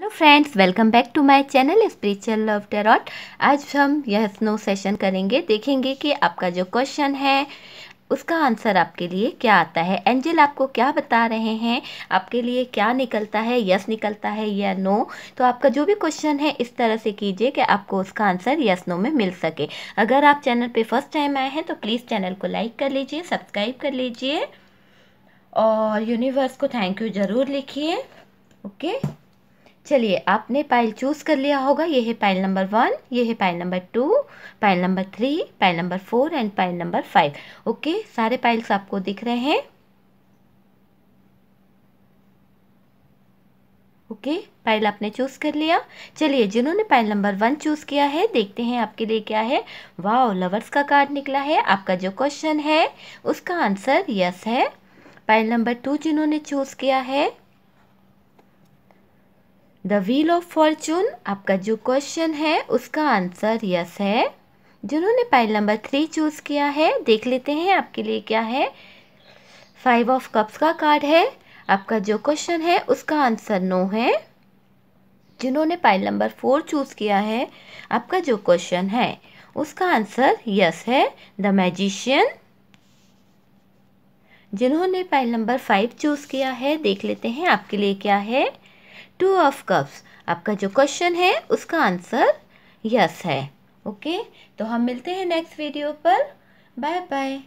Hello friends welcome back to my channel spiritual love tarot आज हम यह snow session करेंगे देखेंगे कि आपका जो क्वेश्चन है उसका आंसर आपके लिए क्या आता है एंजल आपको क्या बता रहे हैं आपके लिए क्या निकलता है यस निकलता है या नो तो आपका जो भी क्वेश्चन है इस तरह से कीजिए कि आपको उसका आंसर यस नो में मिल सके अगर आप चैनल पे फर्स्ट टाइम आए हैं तो प्लीज़ चैनल को लाइक कर लीजिए सब्सक्राइब कर लीजिए और यूनिवर्स को थैंक यू ज़रूर लिखिए ओके okay? चलिए आपने पाइल चूज़ कर लिया होगा ये है पाइल नंबर वन ये है pile number two pile number three pile number four and pile number five okay सारे पाइल्स आपको दिख रहे हैं ओके पाइल आपने चूज़ कर लिया चलिए जिन्होंने पाइल नंबर वन चूज़ किया है देखते हैं आपके लिए क्या है वाओ लवर्स का कार्ड निकला है आपका जो क्वेश्चन है उसका आंसर यस है पाइल नंबर टू जिन्होंने चूज़ किया है द व्हील ऑफ फॉर्चून आपका जो क्वेश्चन है उसका आंसर यस है जिन्होंने पाइल नंबर थ्री चूज़ किया है देख लेते हैं आपके लिए क्या है फाइव ऑफ कप्स का कार्ड है आपका जो क्वेश्चन है उसका आंसर नो है जिन्होंने पाइल नंबर फोर चूज़ किया है आपका जो क्वेश्चन है उसका आंसर यस है द मैजिशियन जिन्होंने पाइल नंबर फाइव चूज़ किया है देख लेते हैं आपके लिए क्या है टू ऑफ कप्स आपका जो क्वेश्चन है उसका आंसर यस है ओके तो हम मिलते हैं नेक्स्ट वीडियो पर बाय बाय